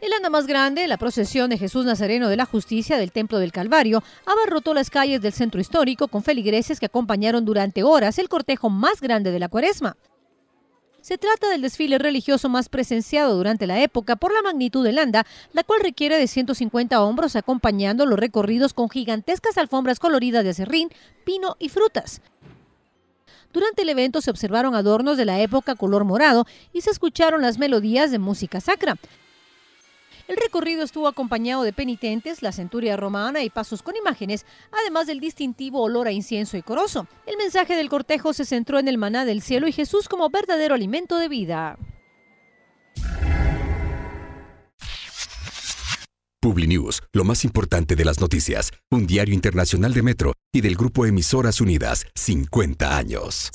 El anda más grande, la procesión de Jesús Nazareno de la Justicia del Templo del Calvario, abarrotó las calles del centro histórico con feligreses que acompañaron durante horas el cortejo más grande de la cuaresma. Se trata del desfile religioso más presenciado durante la época por la magnitud del anda, la cual requiere de 150 hombros acompañando los recorridos con gigantescas alfombras coloridas de acerrín, pino y frutas. Durante el evento se observaron adornos de la época color morado y se escucharon las melodías de música sacra. El recorrido estuvo acompañado de penitentes, la centuria romana y pasos con imágenes, además del distintivo olor a incienso y corozo. El mensaje del cortejo se centró en el maná del cielo y Jesús como verdadero alimento de vida. PubliNews, lo más importante de las noticias, un diario internacional de Metro y del grupo Emisoras Unidas, 50 años.